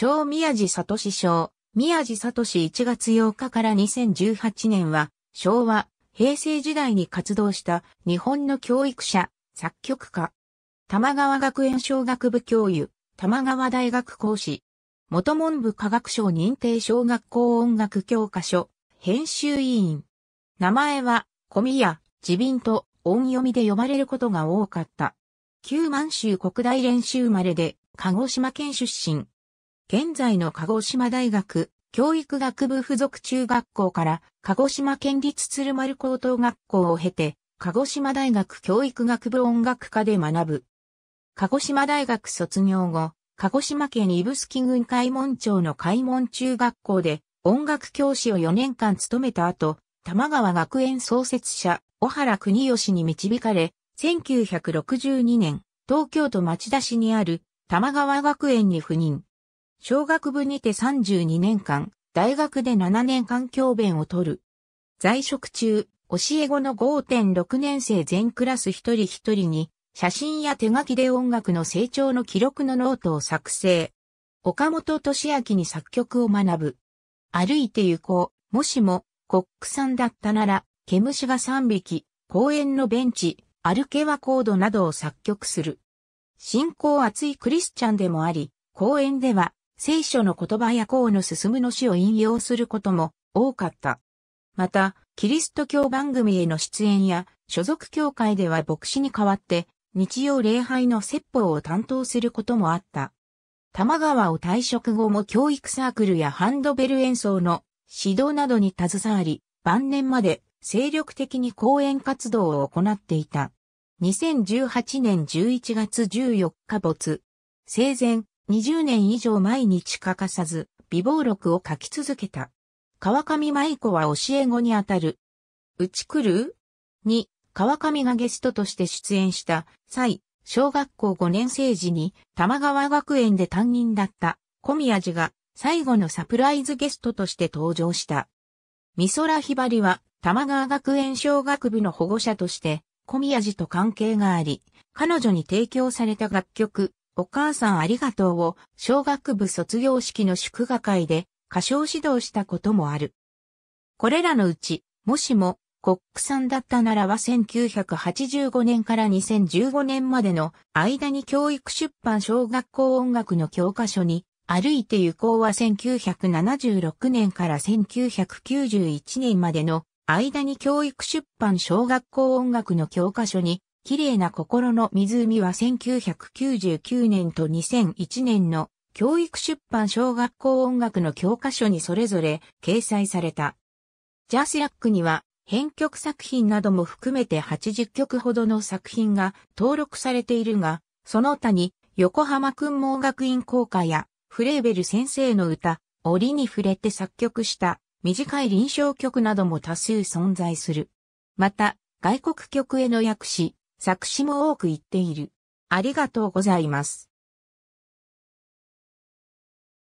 小宮地聡賞、宮地聡1月8日から2018年は、昭和、平成時代に活動した日本の教育者、作曲家。玉川学園小学部教諭、玉川大学講師。元文部科学省認定小学校音楽教科書、編集委員。名前は、小宮、自民と音読みで呼ばれることが多かった。旧満州国大練習生まれで、鹿児島県出身。現在の鹿児島大学教育学部附属中学校から鹿児島県立鶴丸高等学校を経て、鹿児島大学教育学部音楽科で学ぶ。鹿児島大学卒業後、鹿児島県指宿郡海門町の海門中学校で音楽教師を4年間務めた後、玉川学園創設者、小原国義に導かれ、1962年、東京都町田市にある玉川学園に赴任。小学部にて32年間、大学で7年間教鞭を取る。在職中、教え子の5.6年生全クラス一人一人に、写真や手書きで音楽の成長の記録のノートを作成。岡本俊明に作曲を学ぶ。歩いて行こう。もしも、コックさんだったなら、毛虫が3匹、公園のベンチ、歩けはコードなどを作曲する。信仰厚いクリスチャンでもあり、公園では聖書の言葉や河の進むの詩を引用することも多かった。また、キリスト教番組への出演や、所属教会では牧師に代わって、日曜礼拝の説法を担当することもあった。玉川を退職後も教育サークルやハンドベル演奏の指導などに携わり、晩年まで精力的に講演活動を行っていた。2018年11月14日没。生前、20年以上毎日欠かさず、微暴録を書き続けた。川上舞子は教え子にあたる。うち来るに、川上がゲストとして出演した際、小学校5年生時に玉川学園で担任だった小宮寺が最後のサプライズゲストとして登場した。美空ひばりは玉川学園小学部の保護者として小宮寺と関係があり、彼女に提供された楽曲、お母さんありがとうを小学部卒業式の祝賀会で歌唱指導したこともある。これらのうち、もしもコックさんだったならは1985年から2015年までの間に教育出版小学校音楽の教科書に歩いて行こうは1976年から1991年までの間に教育出版小学校音楽の教科書に綺麗な心の湖は1999年と2001年の教育出版小学校音楽の教科書にそれぞれ掲載された。ジャスラックには編曲作品なども含めて80曲ほどの作品が登録されているが、その他に横浜君盲学院校歌やフレーベル先生の歌、折に触れて作曲した短い臨床曲なども多数存在する。また、外国曲への訳詞、作詞も多く言っている。ありがとうございます。